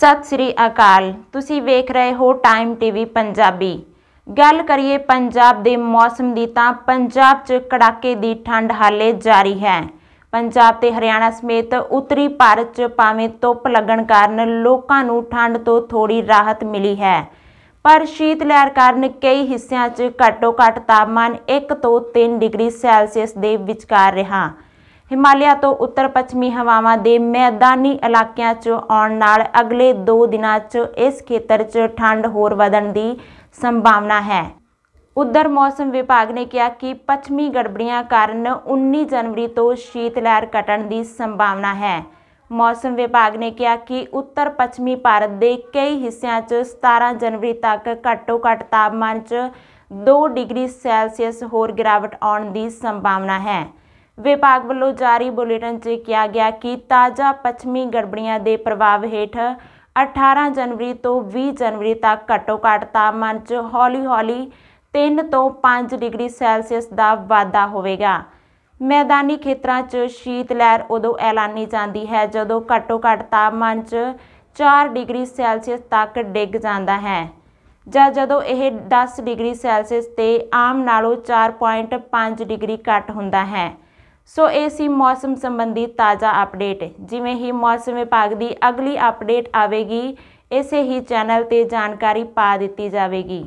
ਸਤਿ ਸ੍ਰੀ ਅਕਾਲ ਤੁਸੀਂ ਵੇਖ ਰਹੇ ਹੋ ਟਾਈਮ ਟੀਵੀ ਪੰਜਾਬੀ ਗੱਲ ਕਰੀਏ ਪੰਜਾਬ ਦੇ ਮੌਸਮ ਦੀ ਤਾਂ ਪੰਜਾਬ 'ਚ ਕੜਾਕੇ ਦੀ ਠੰਡ ਹਾਲੇ ਜਾਰੀ ਹੈ ਪੰਜਾਬ ਤੇ ਹਰਿਆਣਾ ਸਮੇਤ ਉੱਤਰੀ ਭਾਰਤ 'ਚ ਪਾਵੇਂ ਧੁੱਪ ਲੱਗਣ ਕਾਰਨ ਲੋਕਾਂ ਨੂੰ ਠੰਡ ਤੋਂ ਥੋੜੀ ਰਾਹਤ ਮਿਲੀ ਹੈ ਪਰ ਸ਼ੀਤ ਲਹਿਰ ਕਾਰਨ ਕਈ ਹਿੱਸਿਆਂ 'ਚ ਘੱਟੋ-ਘੱਟ ਤਾਪਮਾਨ 1 ਤੋਂ 3 ਡਿਗਰੀ ਸੈਲਸੀਅਸ ਦੇ ਵਿਚਕਾਰ ਰਿਹਾ ਹਿਮਾਲਿਆ ਤੋਂ ਉੱਤਰ ਪੱਛਮੀ ਹਵਾਵਾਂ ਦੇ ਮੈਦਾਨੀ ਇਲਾਕਿਆਂ 'ਚ ਆਉਣ ਨਾਲ ਅਗਲੇ 2 ਦਿਨਾਂ 'ਚ ਇਸ ਖੇਤਰ 'ਚ ਠੰਡ ਹੋਰ ਵਧਣ ਦੀ ਸੰਭਾਵਨਾ ਹੈ ਉੱਧਰ ਮੌਸਮ ਵਿਭਾਗ ਨੇ ਕਿਹਾ ਕਿ ਪੱਛਮੀ ਗੜਬੜੀਆਂ ਕਾਰਨ 19 ਜਨਵਰੀ ਤੋਂ ਸ਼ੀਤ ਲਹਿਰ ਘਟਣ ਦੀ ਸੰਭਾਵਨਾ ਹੈ ਮੌਸਮ ਵਿਭਾਗ ਨੇ ਕਿਹਾ ਕਿ ਉੱਤਰ ਪੱਛਮੀ ਭਾਰਤ ਦੇ ਕਈ ਹਿੱਸਿਆਂ 'ਚ 17 ਜਨਵਰੀ ਤੱਕ ਘੱਟੋ ਘੱਟ ਤਾਪਮਾਨ 'ਚ 2 ਡਿਗਰੀ ਸੈਲਸੀਅਸ ਹੋਰ ਗਿਰਾਵਟ ਆਉਣ ਦੀ ਸੰਭਾਵਨਾ ਹੈ ਵਿਭਾਗ ਵੱਲੋਂ ਜਾਰੀ ਬੁਲੇਟਿਨ 'ਚ ਕਿਹਾ ਗਿਆ ਕਿ ਤਾਜ਼ਾ ਪੱਛਮੀ ਗੜਬੜੀਆਂ ਦੇ ਪ੍ਰਭਾਵ ਹੇਠ 18 ਜਨਵਰੀ ਤੋਂ 20 ਜਨਵਰੀ ਤੱਕ ਘੱਟੋ-ਘੱਟ ਤਾਪਮਾਨ 'ਚ ਹੌਲੀ-ਹੌਲੀ 3 ਤੋਂ 5 ਡਿਗਰੀ ਸੈਲਸੀਅਸ ਦਾ ਵਾਧਾ ਹੋਵੇਗਾ ਮੈਦਾਨੀ ਖੇਤਰਾਂ 'ਚ ਸ਼ੀਤ ਲਹਿਰ ਉਦੋਂ ਐਲਾਨੀ ਜਾਂਦੀ ਹੈ ਜਦੋਂ ਘੱਟੋ-ਘੱਟ ਤਾਪਮਾਨ 'ਚ 4 ਡਿਗਰੀ ਸੈਲਸੀਅਸ ਤੱਕ ਡਿੱਗ ਜਾਂਦਾ ਹੈ ਜਾਂ ਜਦੋਂ ਇਹ 10 ਡਿਗਰੀ ਸੈਲਸੀਅਸ ਤੇ ਆਮ ਨਾਲੋਂ 4.5 ਡਿਗਰੀ ਘੱਟ ਹੁੰਦਾ ਹੈ ਸੋ ਇਹ ਸੀ ਮੌਸਮ ਸੰਬੰਧੀ ਤਾਜ਼ਾ ਅਪਡੇਟ ਜਿਵੇਂ ਹੀ ਮੌਸਮ ਵਿਭਾਗ ਦੀ ਅਗਲੀ ਅਪਡੇਟ ਆਵੇਗੀ ਇਸੇ ਹੀ ਚੈਨਲ ਤੇ ਜਾਣਕਾਰੀ ਪਾ ਦਿੱਤੀ ਜਾਵੇਗੀ